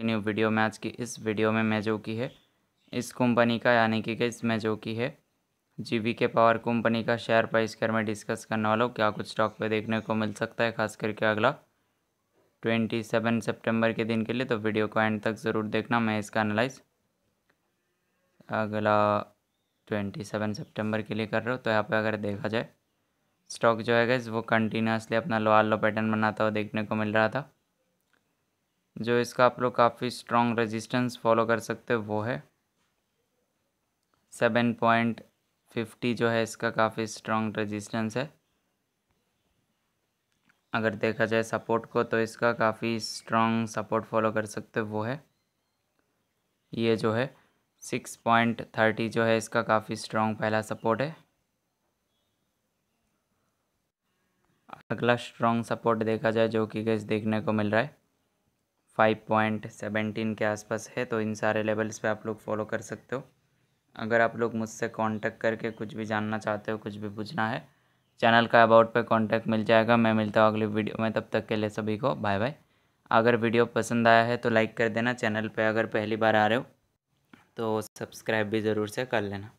की new video में आज की इस वीडियो में मैं जो की है इस कंपनी का यानी कि इस मैं जो की है जी के पावर कंपनी का शेयर प्राइस कर मैं डिस्कस करने वाला हूँ क्या कुछ स्टॉक पे देखने को मिल सकता है खास करके अगला ट्वेंटी सेवन सेप्टेम्बर के दिन के लिए तो वीडियो को एंड तक ज़रूर देखना मैं इसका एनालाइज अगला ट्वेंटी सेवन सेप्टेम्बर के लिए कर रहा हूँ तो यहाँ पे अगर देखा जाए स्टॉक जो है गैस वो कंटिन्यूसली अपना लो लो पैटर्न बनाता हुआ देखने को मिल रहा था जो इसका आप लोग काफ़ी स्ट्रॉन्ग रेजिस्टेंस फॉलो कर सकते हो वो है सेवन पॉइंट फिफ्टी जो है इसका काफ़ी स्ट्रॉन्ग रेजिस्टेंस है अगर देखा जाए सपोर्ट को तो इसका काफ़ी स्ट्रॉन्ग सपोर्ट फॉलो कर सकते हो वो है ये जो है सिक्स पॉइंट थर्टी जो है इसका काफ़ी स्ट्रॉन्ग पहला सपोर्ट है अगला स्ट्रॉन्ग सपोर्ट देखा जाए जो कि गैस देखने को मिल रहा है फाइव पॉइंट सेवेंटीन के आसपास है तो इन सारे लेवल्स पे आप लोग फॉलो कर सकते हो अगर आप लोग मुझसे कांटेक्ट करके कुछ भी जानना चाहते हो कुछ भी पूछना है चैनल का अबाउट पे कांटेक्ट मिल जाएगा मैं मिलता हूँ अगली वीडियो में तब तक के लिए सभी को बाय बाय अगर वीडियो पसंद आया है तो लाइक कर देना चैनल पर अगर पहली बार आ रहे हो तो सब्सक्राइब भी ज़रूर से कर लेना